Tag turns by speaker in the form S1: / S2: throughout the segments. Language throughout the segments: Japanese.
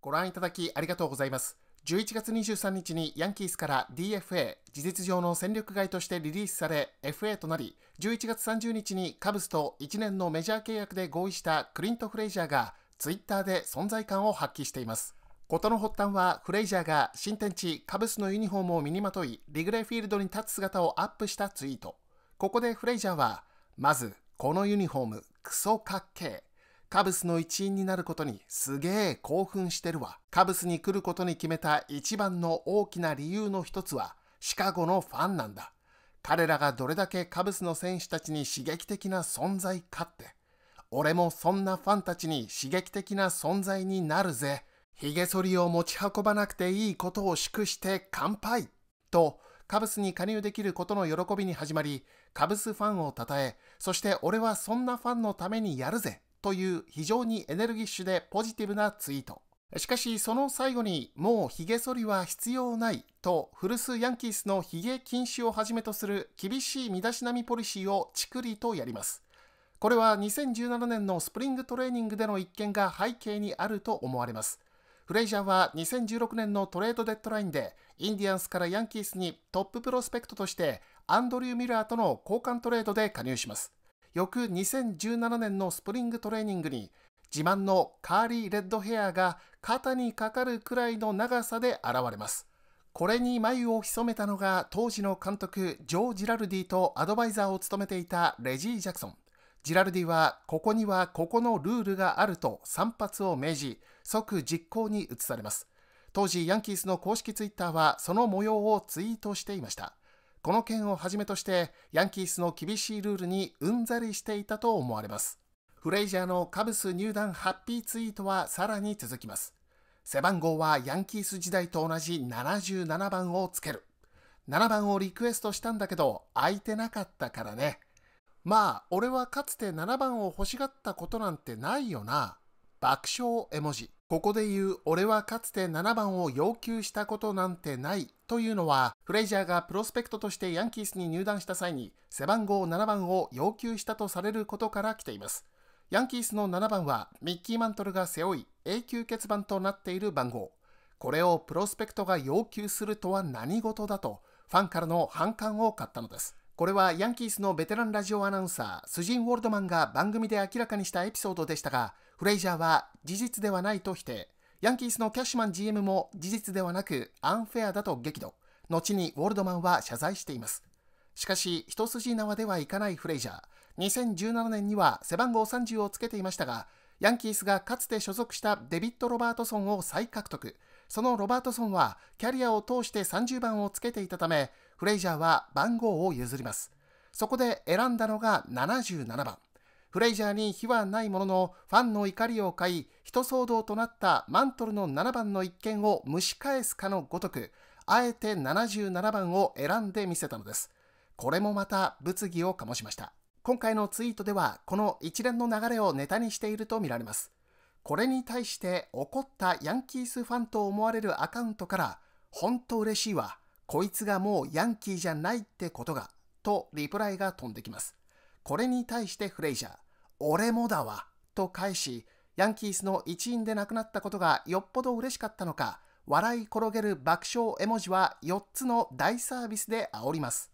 S1: ご覧いただきありがとうございます。11月23日にヤンキースから DFA、事実上の戦力外としてリリースされ FA となり、11月30日にカブスと1年のメジャー契約で合意したクリント・フレイジャーがツイッターで存在感を発揮しています。事の発端はフレイジャーが新天地カブスのユニフォームを身にまとい、リグレーフィールドに立つ姿をアップしたツイート。ここでフレイジャーは、まず、このユニフォーム、クソかっけえ。カブスの一員になることにすげえ興奮してるわ。カブスに来ることに決めた一番の大きな理由の一つは、シカゴのファンなんだ。彼らがどれだけカブスの選手たちに刺激的な存在かって。俺もそんなファンたちに刺激的な存在になるぜ。髭剃りを持ち運ばなくていいことを祝して乾杯と、カブスに加入できることの喜びに始まり、カブスファンを称え、そして俺はそんなファンのためにやるぜという非常にエネルギッシュでポジティブなツイート。しかし、その最後に、もうゲ剃りは必要ないと、古巣ヤンキースのゲ禁止をはじめとする厳しい身だしなみポリシーをちくりとやります。これは2017年のスプリングトレーニングでの一件が背景にあると思われます。フレイジャーは2016年のトレードデッドラインで、インディアンスからヤンキースにトッププロスペクトとして、アンドリュー・ミラーとの交換トレードで加入します。翌2017年のスプリングトレーニングに自慢のカーリーレッドヘアが肩にかかるくらいの長さで現れます。これに眉を潜めたのが当時の監督ジョー・ジラルディとアドバイザーを務めていたレジー・ジャクソン。ジラルディはここにはここのルールがあると散髪を命じ即実行に移されます。当時ヤンキースの公式ツイッターはその模様をツイートしていました。この件をはじめとしてヤンキースの厳しいルールにうんざりしていたと思われます。フレイジャーのカブス入団ハッピーツイートはさらに続きます。背番号はヤンキース時代と同じ77番をつける。7番をリクエストしたんだけど空いてなかったからね。まあ、俺はかつて7番を欲しがったことなんてないよな。爆笑絵文字。ここで言う俺はかつて7番を要求したことなんてないというのは、フレイジャーがプロスペクトとしてヤンキースに入団した際に、背番号7番を要求したとされることから来ています。ヤンキースの7番は、ミッキー・マントルが背負い、永久欠番となっている番号。これをプロスペクトが要求するとは何事だと、ファンからの反感を買ったのです。これはヤンキースのベテランラジオアナウンサー、スジン・ウォールドマンが番組で明らかにしたエピソードでしたが、フレイジャーは事実ではないと否定。ヤンキースのキャッシュマン GM も事実ではなくアンフェアだと激怒。後にウォールドマンは謝罪しています。しかし、一筋縄ではいかないフレイジャー。2017年には背番号30をつけていましたが、ヤンキースがかつて所属したデビッド・ロバートソンを再獲得。そのロバートソンはキャリアを通して30番をつけていたため、フレイジャーは番号を譲ります。そこで選んだのが77番。フレイジャーに非はないもののファンの怒りを買い一騒動となったマントルの7番の一件を蒸し返すかのごとくあえて77番を選んでみせたのですこれもまた物議を醸しました今回のツイートではこの一連の流れをネタにしているとみられますこれに対して怒ったヤンキースファンと思われるアカウントから「本当嬉しいわこいつがもうヤンキーじゃないってことが」とリプライが飛んできますこれに対してフレイジャー、俺もだわ、と返し、ヤンキースの一員で亡くなったことがよっぽど嬉しかったのか、笑い転げる爆笑絵文字は4つの大サービスで煽ります。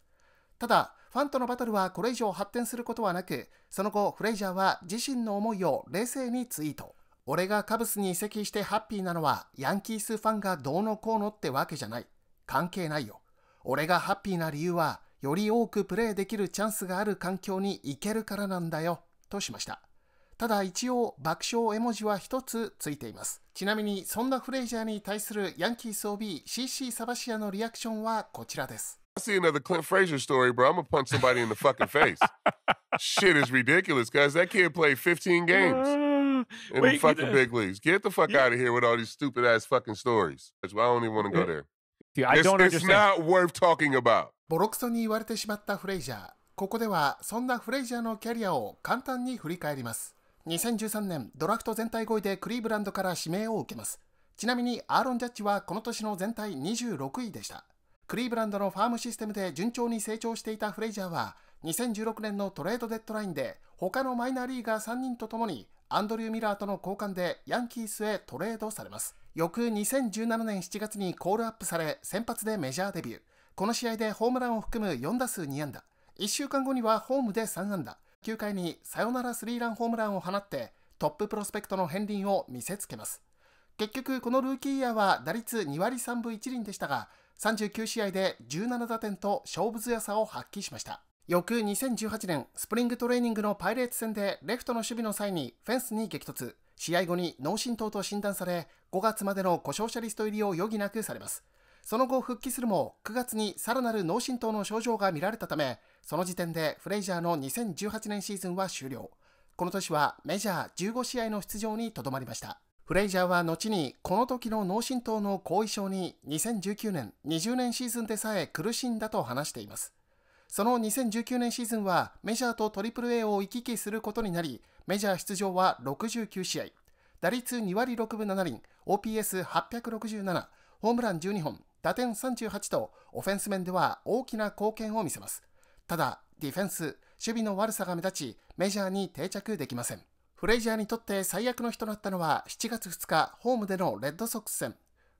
S1: ただ、ファンとのバトルはこれ以上発展することはなく、その後、フレイジャーは自身の思いを冷静にツイート。俺がカブスに移籍してハッピーなのは、ヤンキースファンがどうのこうのってわけじゃない。関係ないよ。俺がハッピーな理由は、より多くプレーできるチャンスがある環境に行けるからなんだよ、としました。ただ一応爆笑絵文字は1つついています。ちなみにそんなフレイジャーに対するヤンキース OBCC サバシアのリアクションはこちらです。I see another Clint Frazier story, bro. I'm gonna punch somebody in the fucking face. Shit is ridiculous, guys. That kid played 15 games in Wait, the fucking big leagues. Get the fuck out of here with all these stupid ass fucking stories. That's why I don't even want to go there. Dude, I don't it's, understand. It's not worth talking about. ボロクソに言われてしまったフレイジャー。ここではそんなフレイジャーのキャリアを簡単に振り返ります。2013年、ドラフト全体5位でクリーブランドから指名を受けます。ちなみにアーロン・ジャッジはこの年の全体26位でした。クリーブランドのファームシステムで順調に成長していたフレイジャーは、2016年のトレードデッドラインで、他のマイナーリーガー3人とともに、アンドリュー・ミラーとの交換でヤンキースへトレードされます。翌2017年7月にコールアップされ、先発でメジャーデビュー。この試合でホームランを含む4打数2安打1週間後にはホームで3安打9回にサヨナラスリーランホームランを放ってトッププロスペクトの片鱗を見せつけます結局このルーキーイヤーは打率2割3分1厘でしたが39試合で17打点と勝負強さを発揮しました翌2018年スプリングトレーニングのパイレーツ戦でレフトの守備の際にフェンスに激突試合後に脳震盪と診断され5月までの故障者リスト入りを余儀なくされますその後復帰するも9月にさらなる脳震盪の症状が見られたためその時点でフレイジャーの2018年シーズンは終了この年はメジャー15試合の出場にとどまりましたフレイジャーは後にこの時の脳震盪の後遺症に2019年20年シーズンでさえ苦しんだと話していますその2019年シーズンはメジャーと AAA を行き来することになりメジャー出場は69試合打率2割6分7厘 OPS867 ホームラン12本打点38とオフェンス面では大きな貢献を見せます。ただ、ディフェンス、守備の悪さが目立ち、メジャーに定着できません。フレイジャーにとって最悪の日となったのは7月2日、ホームでのレッドソックス戦。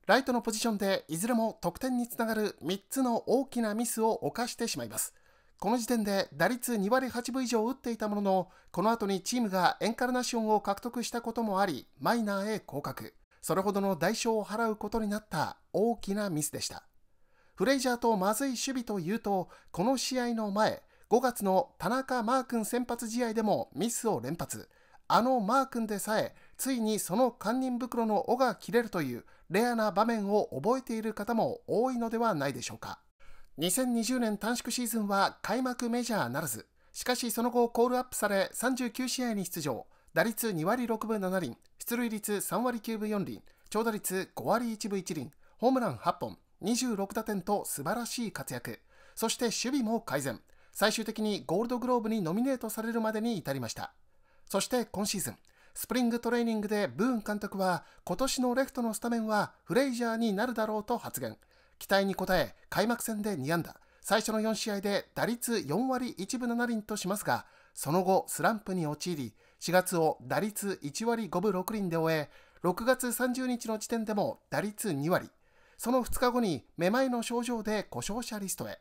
S1: ライトのポジションでいずれも得点につながる3つの大きなミスを犯してしまいます。この時点で打率2割8分以上打っていたものの、この後にチームがエンカルナションを獲得したこともあり、マイナーへ降格。それほどの代償を払うことになった大きなミスでした。フレイジャーとまずい守備というと、この試合の前、5月の田中マー君先発試合でもミスを連発。あのマー君でさえ、ついにその堪忍袋の尾が切れるというレアな場面を覚えている方も多いのではないでしょうか。2020年短縮シーズンは開幕メジャーならず、しかしその後コールアップされ39試合に出場。打率2割6分7厘、出塁率3割9分4厘、長打率5割1分1厘、ホームラン8本、26打点と素晴らしい活躍。そして守備も改善。最終的にゴールドグローブにノミネートされるまでに至りました。そして今シーズン、スプリングトレーニングでブーン監督は今年のレフトのスタメンはフレイジャーになるだろうと発言。期待に応え、開幕戦で2安打。最初の4試合で打率4割1分7厘としますが、その後、スランプに陥り、4月を打率1割5分6厘で終え、6月30日の時点でも打率2割。その2日後にめまいの症状で故障者リストへ。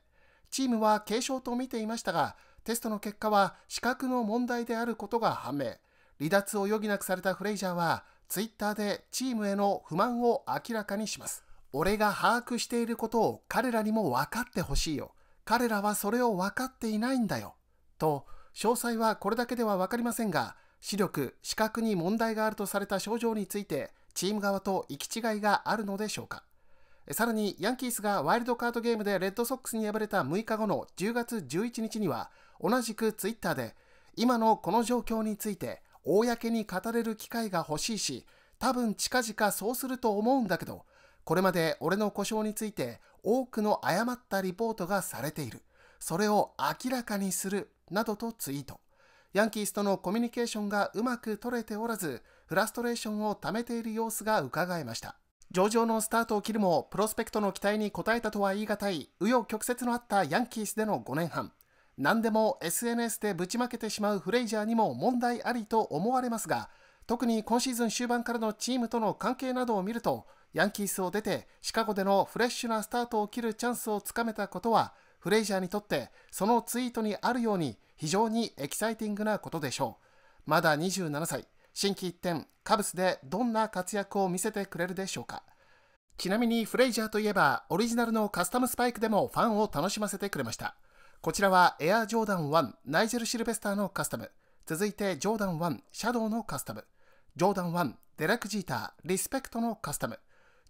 S1: チームは軽症と見ていましたが、テストの結果は資格の問題であることが判明。離脱を余儀なくされたフレイジャーは、ツイッターでチームへの不満を明らかにします。俺が把握していることを彼らにも分かってほしいよ。彼らはそれを分かっていないんだよ。と、詳細はこれだけでは分かりませんが、視力、視覚に問題があるとされた症状について、チーム側と行き違いがあるのでしょうか。さらに、ヤンキースがワイルドカードゲームでレッドソックスに敗れた6日後の10月11日には、同じくツイッターで、今のこの状況について、公に語れる機会が欲しいし、多分近々そうすると思うんだけど、これまで俺の故障について多くの誤ったリポートがされている。それを明らかにするなどとツイート。ヤンキースとのコミュニケーションがうまく取れておらず、フラストレーションをためている様子が伺えました。上々のスタートを切るも、プロスペクトの期待に応えたとは言い難い、紆余曲折のあったヤンキースでの5年半。何でも SNS でぶちまけてしまうフレイジャーにも問題ありと思われますが、特に今シーズン終盤からのチームとの関係などを見ると、ヤンキースを出てシカゴでのフレッシュなスタートを切るチャンスをつかめたことは、フレイジャーにとってそのツイートにあるように非常にエキサイティングなことでしょう。まだ27歳、心機一転、カブスでどんな活躍を見せてくれるでしょうか。ちなみにフレイジャーといえばオリジナルのカスタムスパイクでもファンを楽しませてくれました。こちらはエアジョーダン1ナイジェル・シルベスターのカスタム。続いてジョーダン1シャドウのカスタム。ジョーダン1デラク・ジーターリスペクトのカスタム。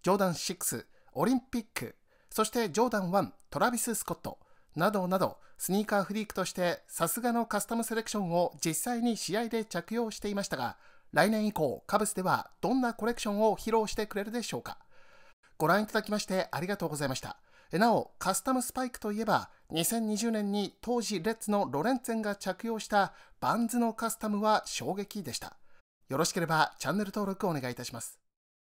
S1: ジョーダン6オリンピック。そしてジョーダン1トラビス・スコット。などなど、スニーカーフリークとしてさすがのカスタムセレクションを実際に試合で着用していましたが、来年以降、カブスではどんなコレクションを披露してくれるでしょうか。ご覧いただきましてありがとうございました。なお、カスタムスパイクといえば、2020年に当時レッツのロレンツェンが着用したバンズのカスタムは衝撃でした。よろしければチャンネル登録お願いいたします。